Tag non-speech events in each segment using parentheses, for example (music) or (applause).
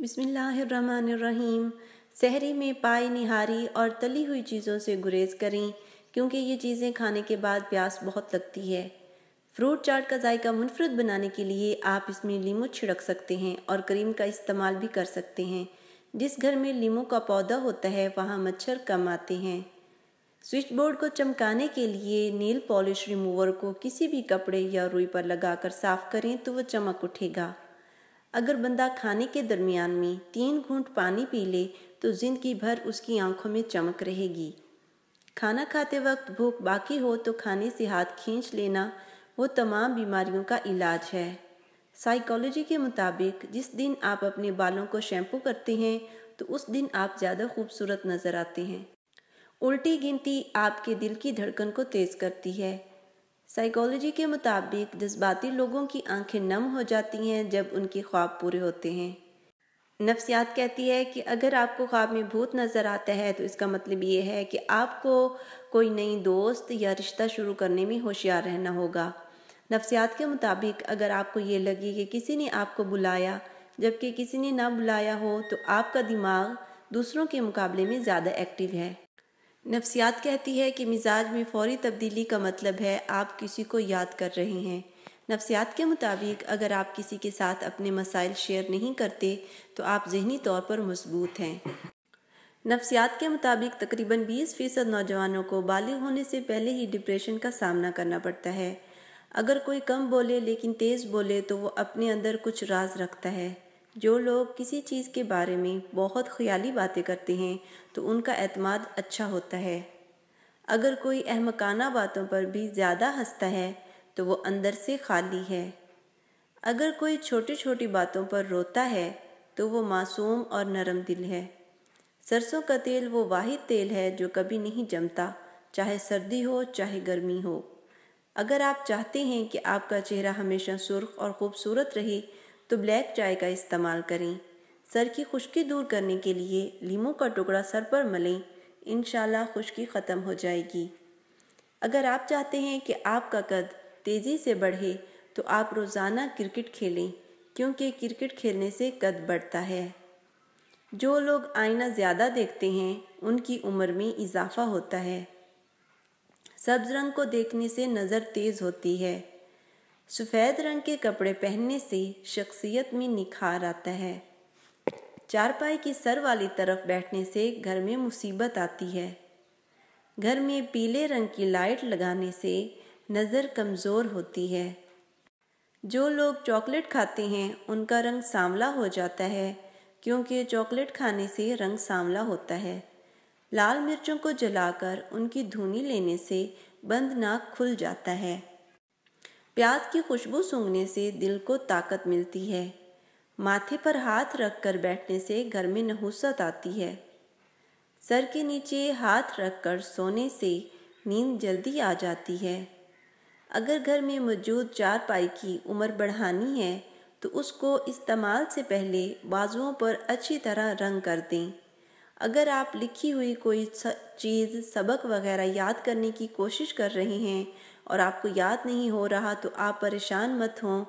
बिसमीम सहरी में पाई निहारी और तली हुई चीज़ों से गुरेज करें क्योंकि ये चीज़ें खाने के बाद प्यास बहुत लगती है फ्रूट चाट का जायका मुनफरद बनाने के लिए आप इसमें लीम छिड़क सकते हैं और क्रीम का इस्तेमाल भी कर सकते हैं जिस घर में लीमू का पौधा होता है वहाँ मच्छर कम आते हैं स्विच बोर्ड को चमकाने के लिए नील पॉलिश रिमूवर को किसी भी कपड़े या रुई पर लगाकर साफ करें तो वह चमक उठेगा अगर बंदा खाने के दरमियान में तीन घूंट पानी पी ले तो ज़िंदगी भर उसकी आंखों में चमक रहेगी खाना खाते वक्त भूख बाकी हो तो खाने से हाथ खींच लेना वो तमाम बीमारियों का इलाज है साइकोलॉजी के मुताबिक जिस दिन आप अपने बालों को शैम्पू करते हैं तो उस दिन आप ज़्यादा खूबसूरत नज़र आते हैं उल्टी गिनती आपके दिल की धड़कन को तेज़ करती है साइकोलॉजी के मुताबिक जज्बाती लोगों की आंखें नम हो जाती हैं जब उनके ख्वाब पूरे होते हैं नफ्सियात कहती है कि अगर आपको ख्वाब में भूत नज़र आता है तो इसका मतलब ये है कि आपको कोई नई दोस्त या रिश्ता शुरू करने में होशियार रहना होगा नफ्सियात के मुताबिक अगर आपको ये लगे कि किसी ने आपको बुलाया जबकि किसी ने ना बुलाया हो तो आपका दिमाग दूसरों के मुकाबले में ज़्यादा एक्टिव है नफसियात कहती है कि मिजाज में फौरी तब्दीली का मतलब है आप किसी को याद कर रहे हैं नफ्सियात के मुताबिक अगर आप किसी के साथ अपने मसाइल शेयर नहीं करते तो आप जहनी तौर पर मजबूत हैं नफ्सियात के मुताबिक तकरीबन 20 फ़ीसद नौजवानों को बालिग होने से पहले ही डिप्रेशन का सामना करना पड़ता है अगर कोई कम बोले लेकिन तेज़ बोले तो वो अपने अंदर कुछ राज रखता है जो लोग किसी चीज़ के बारे में बहुत ख्याली बातें करते हैं तो उनका अतमाद अच्छा होता है अगर कोई अहमकाना बातों पर भी ज़्यादा हंसता है तो वो अंदर से खाली है अगर कोई छोटी छोटी बातों पर रोता है तो वो मासूम और नरम दिल है सरसों का तेल वो वाहिद तेल है जो कभी नहीं जमता चाहे सर्दी हो चाहे गर्मी हो अगर आप चाहते हैं कि आपका चेहरा हमेशा सुर्ख और ख़ूबसूरत रहे तो ब्लैक चाय का इस्तेमाल करें सर की खुश्की दूर करने के लिए लीमू का टुकड़ा सर पर मलें इन खुश्की ख़त्म हो जाएगी अगर आप चाहते हैं कि आपका कद तेज़ी से बढ़े तो आप रोज़ाना क्रिकेट खेलें क्योंकि क्रिकेट खेलने से कद बढ़ता है जो लोग आईना ज़्यादा देखते हैं उनकी उम्र में इजाफा होता है सब्ज़ रंग को देखने से नज़र तेज़ होती है सफ़ेद रंग के कपड़े पहनने से शख्सियत में निखार आता है चारपाई की सर वाली तरफ बैठने से घर में मुसीबत आती है घर में पीले रंग की लाइट लगाने से नज़र कमज़ोर होती है जो लोग चॉकलेट खाते हैं उनका रंग सांवला हो जाता है क्योंकि चॉकलेट खाने से रंग सांवला होता है लाल मिर्चों को जलाकर उनकी धुनी लेने से बंद नाक खुल जाता है प्याज की खुशबू सूंघने से दिल को ताकत मिलती है माथे पर हाथ रख कर बैठने से घर में नहुसत आती है सर के नीचे हाथ रख कर सोने से नींद जल्दी आ जाती है अगर घर में मौजूद चारपाई की उम्र बढ़ानी है तो उसको इस्तेमाल से पहले बाजुओं पर अच्छी तरह रंग कर दें अगर आप लिखी हुई कोई चीज़ सबक वगैरह याद करने की कोशिश कर रहे हैं और आपको याद नहीं हो रहा तो आप परेशान मत हों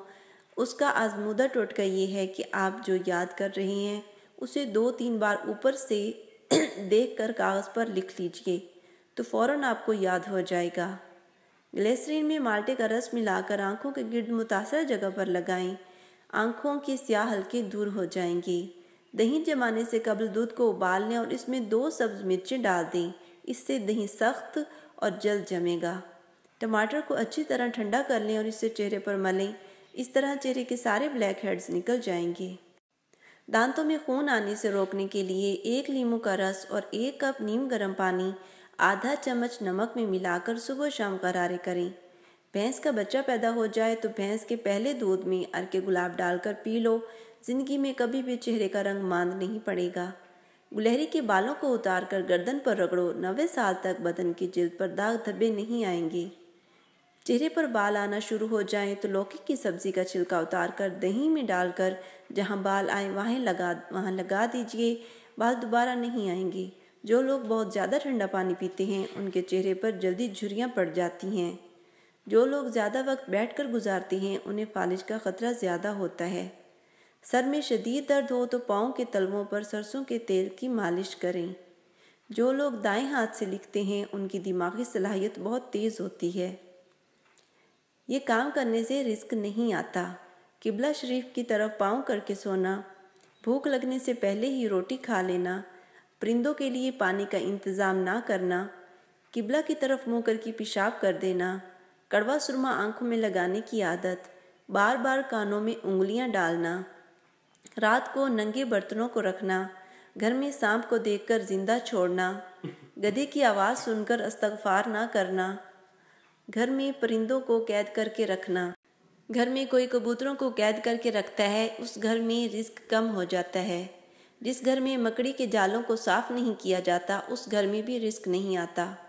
उसका आजमूदा टोटका ये है कि आप जो याद कर रहे हैं उसे दो तीन बार ऊपर से (clears throat) देख कर कागज़ पर लिख लीजिए तो फ़ौर आपको याद हो जाएगा ग्लेसरीन में माल्टे का रस मिलाकर आंखों के गिर्द मुतासर जगह पर लगाएं आंखों की स्याह हल्के दूर हो जाएंगी दही जमाने से कबल दूध को उबाल लें और इसमें दो सब्ज मिर्चें डाल दें इससे दही सख्त और जल्द जमेगा टमाटर को अच्छी तरह ठंडा कर लें और इसे चेहरे पर मलें इस तरह चेहरे के सारे ब्लैक हेड्स निकल जाएंगे दांतों में खून आने से रोकने के लिए एक लीमू का रस और एक कप नीम गर्म पानी आधा चम्मच नमक में मिलाकर सुबह शाम करारे करें भैंस का बच्चा पैदा हो जाए तो भैंस के पहले दूध में अर्के गुलाब डालकर पी लो जिंदगी में कभी भी चेहरे का रंग मांद नहीं पड़ेगा गुलहरी के बालों को उतार कर गर्दन पर रगड़ो नवे साल तक बदन की जिल्द पर दाग धब्बे नहीं आएंगे चेहरे पर बाल आना शुरू हो जाए तो लौकी की सब्जी का छिलका उतार कर दही में डालकर जहाँ बाल आए वहाँ लगा वहाँ लगा दीजिए बाल दोबारा नहीं आएंगे जो लोग बहुत ज़्यादा ठंडा पानी पीते हैं उनके चेहरे पर जल्दी झुरियाँ पड़ जाती हैं जो लोग ज़्यादा वक्त बैठ गुजारते हैं उन्हें फालिश का ख़तरा ज़्यादा होता है सर में शदीद दर्द हो तो पाँव के तलवों पर सरसों के तेल की मालिश करें जो लोग दाएं हाथ से लिखते हैं उनकी दिमागी सलाहियत बहुत तेज़ होती है ये काम करने से रिस्क नहीं आता किबला शरीफ की तरफ पाँव करके सोना भूख लगने से पहले ही रोटी खा लेना परिंदों के लिए पानी का इंतज़ाम ना करना किबला की तरफ मुँह करके पेशाब कर देना कड़वा सुरमा आँखों में लगाने की आदत बार बार कानों में उंगलियाँ डालना रात को नंगे बर्तनों को रखना घर में सांप को देखकर जिंदा छोड़ना गधे की आवाज़ सुनकर अस्तगफार ना करना घर में परिंदों को कैद करके रखना घर में कोई कबूतरों को कैद करके रखता है उस घर में रिस्क कम हो जाता है जिस घर में मकड़ी के जालों को साफ नहीं किया जाता उस घर में भी रिस्क नहीं आता